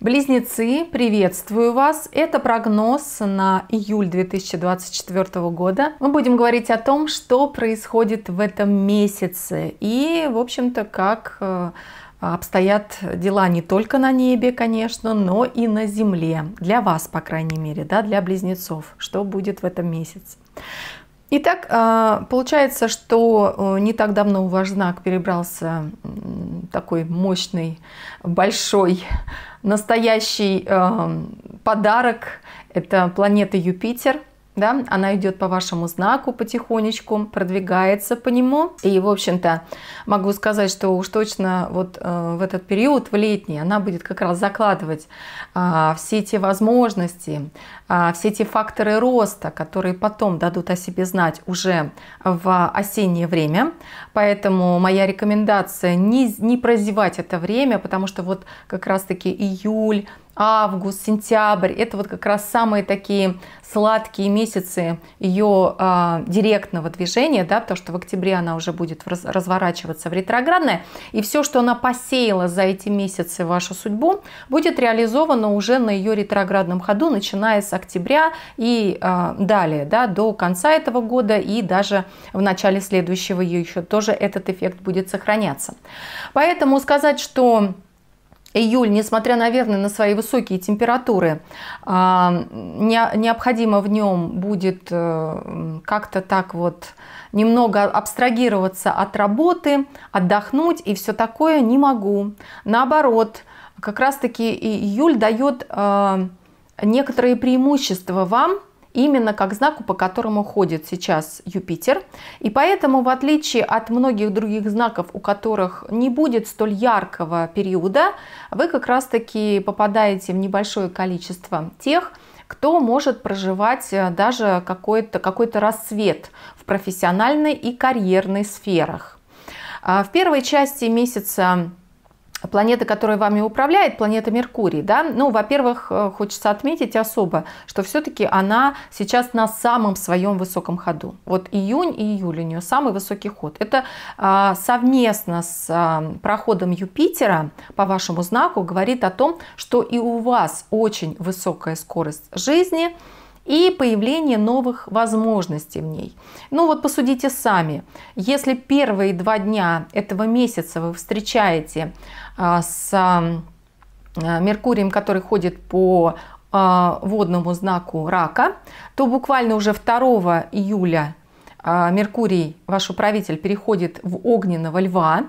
Близнецы, приветствую вас! Это прогноз на июль 2024 года. Мы будем говорить о том, что происходит в этом месяце и, в общем-то, как э, обстоят дела не только на небе, конечно, но и на земле. Для вас, по крайней мере, да, для близнецов, что будет в этом месяце. Итак, а, получается, что э, не так давно у ваш знак перебрался такой мощный, большой, настоящий эм, подарок. Это планета Юпитер – да, она идет по вашему знаку потихонечку, продвигается по нему. И, в общем-то, могу сказать, что уж точно вот э, в этот период, в летний, она будет как раз закладывать э, все те возможности, э, все те факторы роста, которые потом дадут о себе знать уже в осеннее время. Поэтому моя рекомендация не, не прозевать это время, потому что вот как раз-таки июль, август, сентябрь, это вот как раз самые такие сладкие месяцы ее э, а, директного движения, да, потому что в октябре она уже будет раз, разворачиваться в ретроградное, и все, что она посеяла за эти месяцы вашу судьбу, будет реализовано уже на ее ретроградном ходу, начиная с октября и э, далее, да, до конца этого года и даже в начале следующего ее еще тоже этот эффект будет сохраняться. Поэтому сказать, что июль, несмотря, наверное, на свои высокие температуры, а, необходимо в нем будет э, как-то так вот немного абстрагироваться от работы, отдохнуть и все такое не могу. Наоборот, как раз-таки июль дает э, некоторые преимущества вам – именно как знаку, по которому ходит сейчас Юпитер. И поэтому, в отличие от многих других знаков, у которых не будет столь яркого периода, вы как раз-таки попадаете в небольшое количество тех, кто может проживать э, даже какой-то какой рассвет в профессиональной и карьерной сферах. А в первой части месяца планета, которая вами управляет, планета Меркурий, да, ну, во-первых, э, хочется отметить особо, что все-таки она сейчас на самом своем высоком ходу. Вот июнь и июль у нее самый высокий ход. Это а, совместно с а, проходом Юпитера по вашему знаку говорит о том, что и у вас очень высокая скорость жизни – и появление новых возможностей в ней. Ну вот посудите сами, если первые два дня этого месяца вы встречаете а, с а, Меркурием, который ходит по а, водному знаку рака, то буквально уже 2 июля Меркурий, ваш управитель, переходит в огненного льва.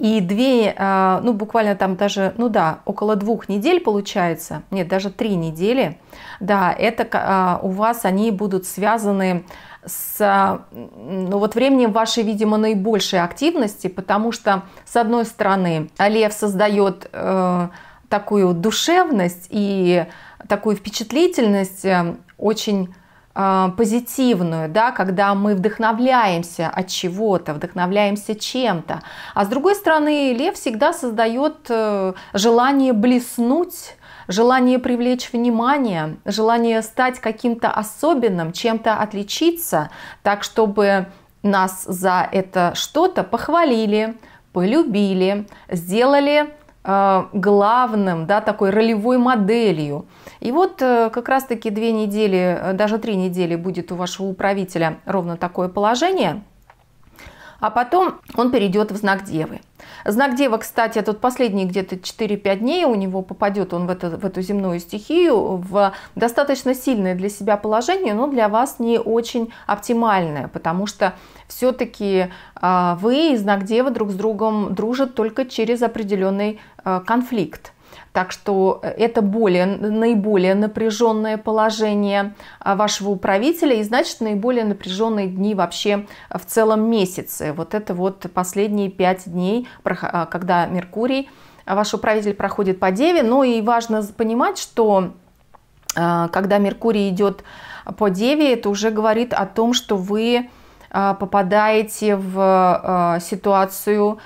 И две, а, ну буквально там даже, ну да, около двух недель получается, нет, даже три недели, да, это а, у вас они будут связаны с а, ну, вот временем вашей, видимо, наибольшей активности, потому что, с одной стороны, лев создает э, такую душевность и такую впечатлительность, э, очень а, позитивную, да, когда мы вдохновляемся от чего-то, вдохновляемся чем-то. А с другой стороны, лев всегда создает э, желание блеснуть, желание привлечь внимание, желание стать каким-то особенным, чем-то отличиться, так чтобы нас за это что-то похвалили, полюбили, сделали Э, главным, да, такой ролевой моделью. И вот э, как раз-таки две недели, э, даже три недели будет у вашего управителя ровно такое положение – а потом он перейдет в знак Девы. Знак Дева, кстати, этот последний где-то 4-5 дней у него попадет он в, это, в эту земную стихию, в достаточно сильное для себя положение, но для вас не очень оптимальное, потому что все-таки а, вы и знак Девы друг с другом дружат только через определенный а, конфликт. Так что э, это более, наиболее напряженное положение а, вашего управителя и значит наиболее напряженные дни вообще э, в целом месяце. Вот это вот последние пять дней, а, когда Меркурий, а, ваш управитель проходит по Деве. Но и важно понимать, что когда Меркурий идет по Деве, это уже говорит о том, что вы попадаете в ситуацию,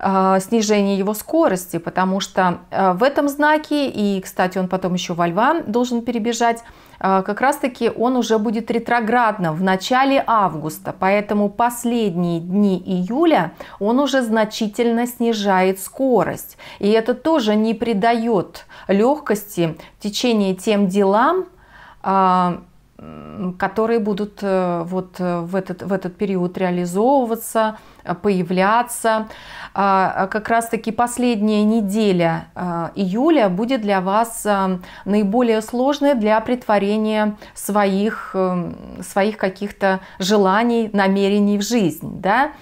а, снижение его скорости, потому что а, в этом знаке, и, кстати, он потом еще во Льва должен перебежать, а, как раз-таки он уже будет ретроградно в начале августа, поэтому последние дни июля он уже значительно снижает скорость. И это тоже не придает легкости в течение тем делам, которые будут э, вот э, в этот, в этот период реализовываться, Э, появляться. А, а как раз-таки последняя неделя э, июля будет для вас э, наиболее сложной для притворения своих, своих каких-то желаний, намерений в жизнь. Да?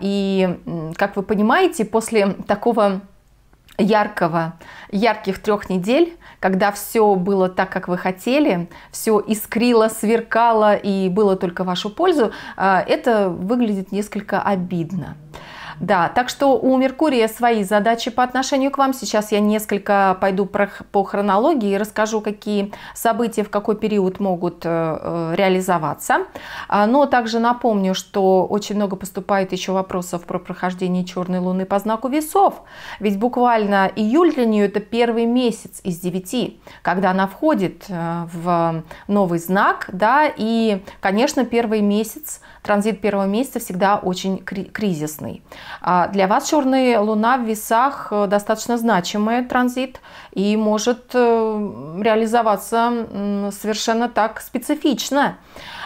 И, как вы понимаете, после такого яркого, ярких трех недель, когда все было так, как вы хотели, все искрило, сверкало и было только вашу пользу, а, это выглядит несколько обидно. Да, так что у Меркурия свои задачи по отношению к вам. Сейчас я несколько пойду по хронологии и расскажу, какие события в какой период могут э, э, реализоваться. А, но также напомню, что очень много поступает еще вопросов про прохождение черной луны по знаку весов. Ведь буквально июль для нее это первый месяц из девяти, когда она входит э, в новый знак. Да, и, конечно, первый месяц, транзит первого месяца всегда очень кризисный. А для вас черная луна в весах э, достаточно значимый транзит и может э, реализоваться совершенно так специфично.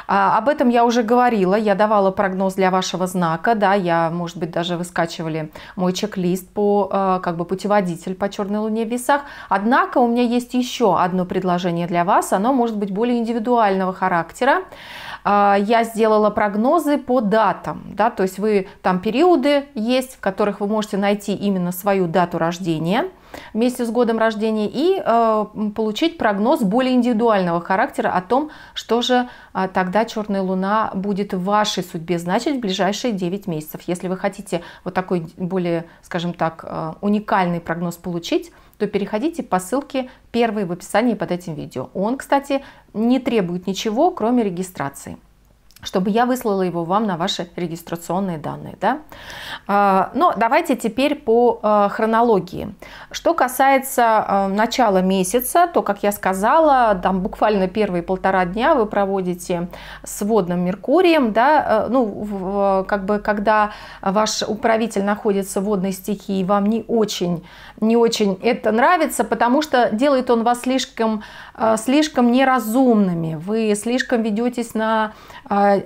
А, об этом я уже говорила, я давала прогноз для вашего знака, да, я, может быть, даже вы скачивали мой чек-лист по, э, как бы, путеводитель по черной луне в весах. Однако у меня есть еще одно предложение для вас, оно может быть более индивидуального характера. А, я сделала прогнозы по датам, да, то есть вы там периоды есть, в которых вы можете найти именно свою дату рождения вместе с годом рождения и э, получить прогноз более индивидуального характера о том, что же э, тогда черная луна будет в вашей судьбе значить в ближайшие 9 месяцев. Если вы хотите вот такой более, скажем так, э, уникальный прогноз получить, то переходите по ссылке первой в описании под этим видео. Он, кстати, не требует ничего, кроме регистрации чтобы я выслала его вам на ваши регистрационные данные. Да? А, но давайте теперь по а, хронологии. Что касается а, начала месяца, то, как я сказала, там буквально первые полтора дня вы проводите с водным Меркурием, да, ну, как бы, когда ваш управитель находится в водной стихии, вам не очень, не очень это нравится, потому что делает он вас слишком, слишком неразумными, вы слишком ведетесь на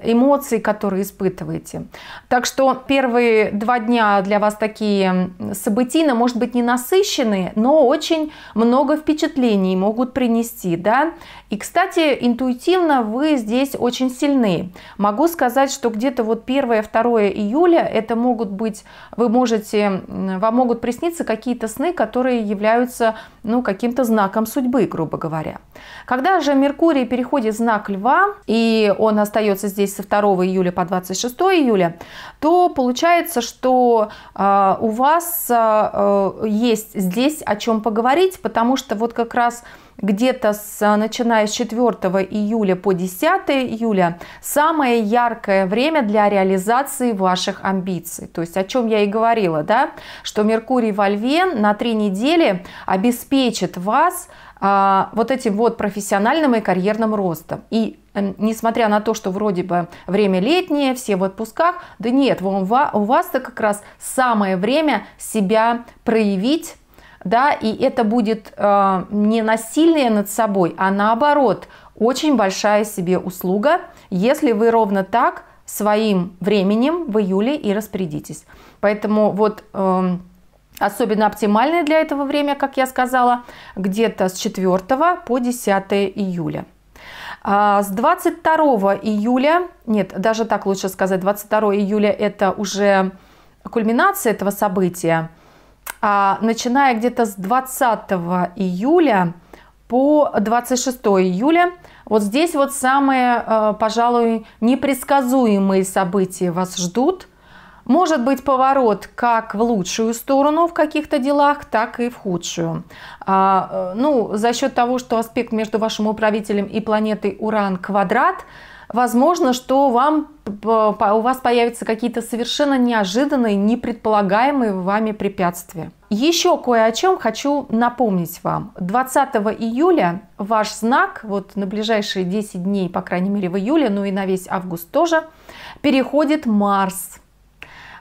эмоции, которые испытываете. Так что первые два дня для вас такие событийно, может быть, не насыщенные, но очень много впечатлений могут принести. Да? И, кстати, интуитивно вы здесь очень сильны. Могу сказать, что где-то вот 1-2 июля это могут быть, вы можете, вам могут присниться какие-то сны, которые являются ну, каким-то знаком судьбы, грубо говоря. Когда же Меркурий переходит в знак Льва, и он остается здесь, здесь со 2 июля по 26 июля, то получается, что а, у вас а, э, есть здесь о чем поговорить, потому что вот как раз где-то с, начиная с 4 июля по 10 июля самое яркое время для реализации ваших амбиций. То есть о чем я и говорила, да, что Меркурий во Льве на три недели обеспечит вас а, вот этим вот профессиональным и карьерным ростом. И Эм, несмотря на то, что вроде бы время летнее, все в отпусках, да нет, у вас-то как раз самое время себя проявить, да, и это будет э, не насилие над собой, а наоборот, очень большая себе услуга, если вы ровно так своим временем в июле и распорядитесь. Поэтому вот... Э, Особенно оптимальное для этого время, как я сказала, где-то с 4 по 10 июля. А, с 22 июля, нет, даже так лучше сказать, 22 июля это уже кульминация этого события. А начиная где-то с 20 июля по 26 июля, вот здесь вот самые, э, пожалуй, непредсказуемые события вас ждут – может быть поворот как в лучшую сторону в каких-то делах, так и в худшую. А, э, ну, за счет того, что аспект между вашим управителем и планетой Уран квадрат, возможно, что вам, у вас появятся какие-то совершенно неожиданные, непредполагаемые вами препятствия. Еще кое о чем хочу напомнить вам. 20 июля ваш знак, вот на ближайшие 10 дней, по крайней мере в июле, ну и на весь август тоже, переходит Марс.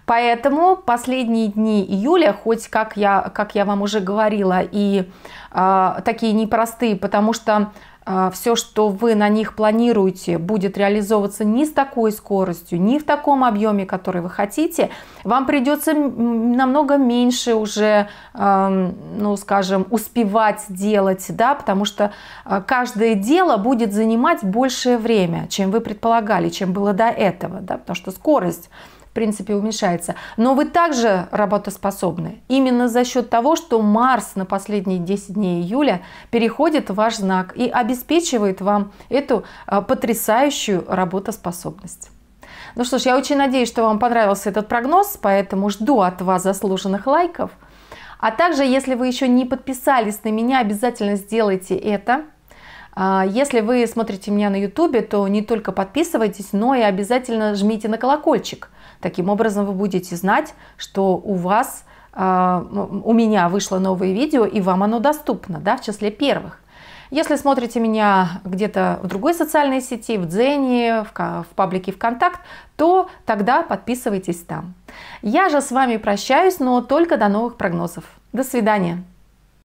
Поэтому последние дни июля, хоть как я, как я вам уже говорила, и э, такие непростые, потому что э, а, все, что вы на них планируете, будет реализовываться не с такой скоростью, не в таком объеме, который вы хотите, вам придется намного меньше уже, э, ну, скажем, успевать делать, да, потому что а, каждое дело будет занимать большее время, чем вы предполагали, чем было до этого, да, потому что скорость принципе, уменьшается. Но вы также работоспособны. Именно за счет того, что Марс на последние 10 дней июля переходит в ваш знак и обеспечивает вам эту а, потрясающую работоспособность. Ну что ж, я очень надеюсь, что вам понравился этот прогноз, поэтому жду от вас заслуженных лайков. А также, если вы еще не подписались на меня, обязательно сделайте это – а, если вы смотрите меня на YouTube, то не только подписывайтесь, но и обязательно жмите на колокольчик. Таким образом вы будете знать, что у вас, а, у меня вышло новое видео, и вам оно доступно, да, в числе первых. Если смотрите меня где-то в другой социальной сети, в Дзене, в, в паблике ВКонтакт, то тогда подписывайтесь там. Я же с вами прощаюсь, но только до новых прогнозов. До свидания!